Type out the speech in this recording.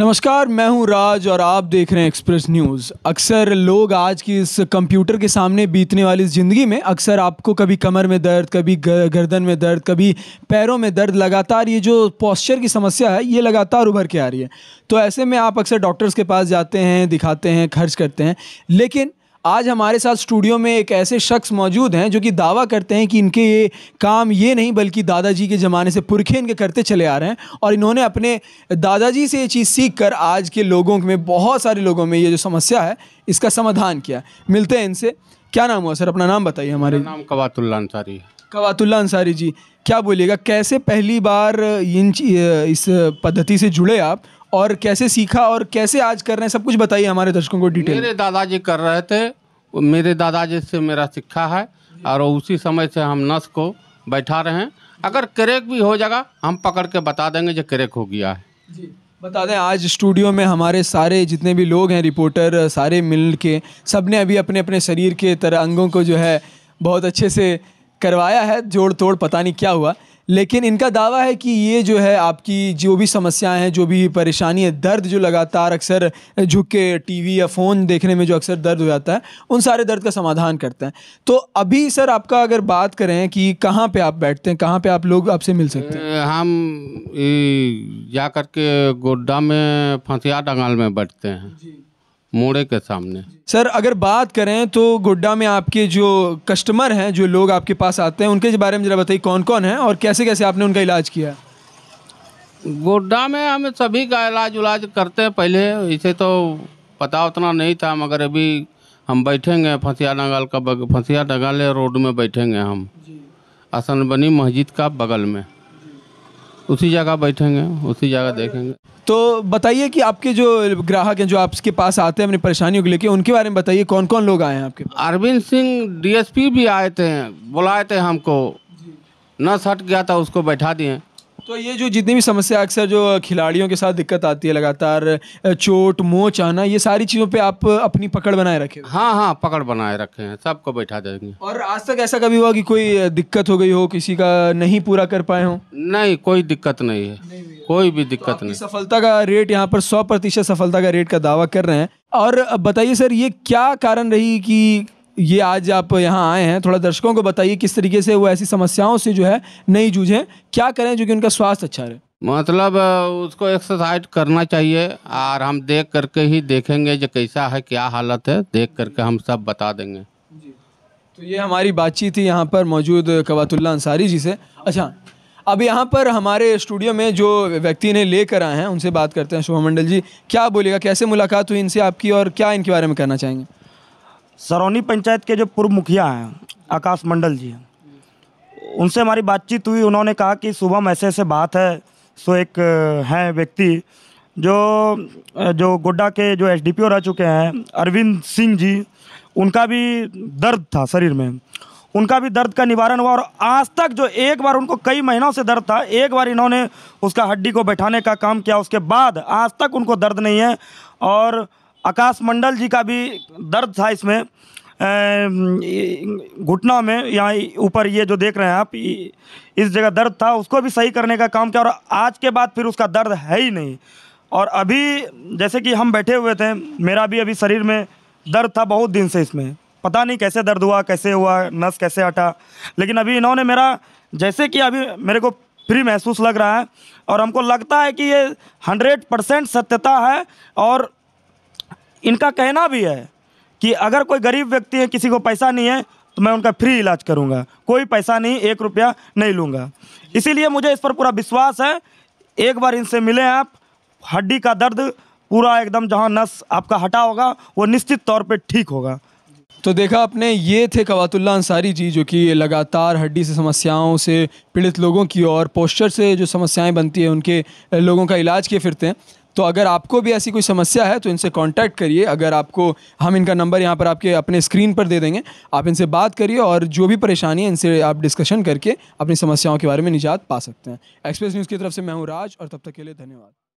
नमस्कार मैं हूं राज और आप देख रहे हैं एक्सप्रेस न्यूज़ अक्सर लोग आज की इस कंप्यूटर के सामने बीतने वाली ज़िंदगी में अक्सर आपको कभी कमर में दर्द कभी गर्दन में दर्द कभी पैरों में दर्द लगातार ये जो पॉस्चर की समस्या है ये लगातार उभर के आ रही है तो ऐसे में आप अक्सर डॉक्टर्स के पास जाते हैं दिखाते हैं खर्च करते हैं लेकिन आज हमारे साथ स्टूडियो में एक ऐसे शख्स मौजूद हैं जो कि दावा करते हैं कि इनके ये काम ये नहीं बल्कि दादाजी के ज़माने से पुरखे इनके करते चले आ रहे हैं और इन्होंने अपने दादाजी से ये चीज़ सीख कर आज के लोगों में बहुत सारे लोगों में ये जो समस्या है इसका समाधान किया मिलते हैं इनसे क्या नाम हुआ सर अपना नाम बताइए हमारे नाम कवातुल्ला अंसारी कवातुल्ला अंसारी जी क्या बोलिएगा कैसे पहली बार इन इस पद्धति से जुड़े आप और कैसे सीखा और कैसे आज कर रहे हैं सब कुछ बताइए हमारे दर्शकों को डिटेल मेरे दादाजी कर रहे थे मेरे दादाजी से मेरा सीखा है और उसी समय से हम नस को बैठा रहे हैं अगर क्रेक भी हो जाएगा हम पकड़ के बता देंगे जो क्रेक हो गया है जी बता दें आज स्टूडियो में हमारे सारे जितने भी लोग हैं रिपोर्टर सारे मिल के सब ने अभी अपने अपने शरीर के तरह अंगों को जो है बहुत अच्छे से करवाया है जोड़ तोड़ पता नहीं क्या हुआ लेकिन इनका दावा है कि ये जो है आपकी जो भी समस्याएं हैं जो भी परेशानी है दर्द जो लगातार अक्सर झुक के टीवी या फ़ोन देखने में जो अक्सर दर्द हो जाता है उन सारे दर्द का समाधान करते हैं तो अभी सर आपका अगर बात करें कि कहाँ पे आप बैठते हैं कहाँ पे आप लोग आपसे मिल सकते हैं हम जा करके गोड्डा में फंसिया डंगाल में बैठते हैं मोड़े के सामने सर अगर बात करें तो गोड्डा में आपके जो कस्टमर हैं जो लोग आपके पास आते हैं उनके बारे में ज़रा बताइए कौन कौन है और कैसे कैसे आपने उनका इलाज किया गोड्डा में हम सभी का इलाज उलाज करते हैं पहले इसे तो पता उतना नहीं था मगर अभी हम बैठेंगे फंसिया नगाल का फंसिया नगाले रोड में बैठेंगे हम असनबनी मस्जिद का बगल में उसी जगह बैठेंगे उसी जगह देखेंगे तो बताइए कि आपके जो ग्राहक हैं जो आपके पास आते हैं अपनी परेशानियों को लेके उनके बारे में बताइए कौन कौन लोग आए हैं आपके अरविंद सिंह डीएसपी भी आए थे बुलाए थे हमको न हट गया था उसको बैठा दिए तो ये जो जितनी भी समस्या अक्सर जो खिलाड़ियों के साथ दिक्कत आती है लगातार चोट मोच आना ये सारी चीज़ों पे आप अपनी पकड़ बनाए रखे हाँ हाँ पकड़ बनाए रखे हैं सबको बैठा देंगे और आज तक ऐसा कभी हुआ कि कोई दिक्कत हो गई हो किसी का नहीं पूरा कर पाए हो नहीं कोई दिक्कत नहीं है नहीं कोई भी तो दिक्कत तो नहीं सफलता का रेट यहाँ पर सौ प्रतिशत सफलता का रेट का दावा कर रहे हैं और बताइए सर ये क्या कारण रही कि ये आज आप यहाँ आए हैं थोड़ा दर्शकों को बताइए किस तरीके से वो ऐसी समस्याओं से जो है नहीं जूझें क्या करें जो कि उनका स्वास्थ्य अच्छा रहे मतलब उसको एक्सरसाइज करना चाहिए और हम देख करके ही देखेंगे जो कैसा है क्या हालत है देख करके हम सब बता देंगे जी तो ये हमारी बातचीत थी यहाँ पर मौजूद कवातुल्ला अंसारी जी से अच्छा अब यहाँ पर हमारे स्टूडियो में जो व्यक्ति ने लेकर आए हैं उनसे बात करते हैं शुभम मंडल जी क्या बोलेगा कैसे मुलाकात हुई इनसे आपकी और क्या इनके बारे में कहना चाहेंगे सरौनी पंचायत के जो पूर्व मुखिया हैं आकाश मंडल जी उनसे हमारी बातचीत हुई उन्होंने कहा कि सुबह ऐसे ऐसे बात है सो एक हैं व्यक्ति जो जो गोड्डा के जो एसडीपीओ रह चुके हैं अरविंद सिंह जी उनका भी दर्द था शरीर में उनका भी दर्द का निवारण हुआ और आज तक जो एक बार उनको कई महीनों से दर्द था एक बार इन्होंने उसका हड्डी को बैठाने का काम किया उसके बाद आज तक उनको दर्द नहीं है और आकाश मंडल जी का भी दर्द था इसमें घुटना में यहाँ ऊपर ये जो देख रहे हैं आप इस जगह दर्द था उसको भी सही करने का काम किया और आज के बाद फिर उसका दर्द है ही नहीं और अभी जैसे कि हम बैठे हुए थे मेरा भी अभी शरीर में दर्द था बहुत दिन से इसमें पता नहीं कैसे दर्द हुआ कैसे हुआ नस कैसे हटा लेकिन अभी इन्होंने मेरा जैसे कि अभी मेरे को फ्री महसूस लग रहा है और हमको लगता है कि ये हंड्रेड परसेंट सत्यता है और इनका कहना भी है कि अगर कोई गरीब व्यक्ति है किसी को पैसा नहीं है तो मैं उनका फ्री इलाज करूँगा कोई पैसा नहीं एक रुपया नहीं लूँगा इसीलिए मुझे इस पर पूरा विश्वास है एक बार इनसे मिले आप हड्डी का दर्द पूरा एकदम जहाँ नस आपका हटा होगा वो निश्चित तौर पे ठीक होगा तो देखा आपने ये थे कवातुल्ला अंसारी जी जो कि लगातार हड्डी से समस्याओं से पीड़ित लोगों की और पोस्चर से जो समस्याएं बनती हैं उनके लोगों का इलाज किए फिरते हैं तो अगर आपको भी ऐसी कोई समस्या है तो इनसे कांटेक्ट करिए अगर आपको हम इनका नंबर यहाँ पर आपके अपने स्क्रीन पर दे देंगे आप इनसे बात करिए और जो भी परेशानी है इनसे आप डिस्कशन करके अपनी समस्याओं के बारे में निजात पा सकते हैं एक्सप्रेस न्यूज़ की तरफ से मैं हूँ राज और तब तक के लिए धन्यवाद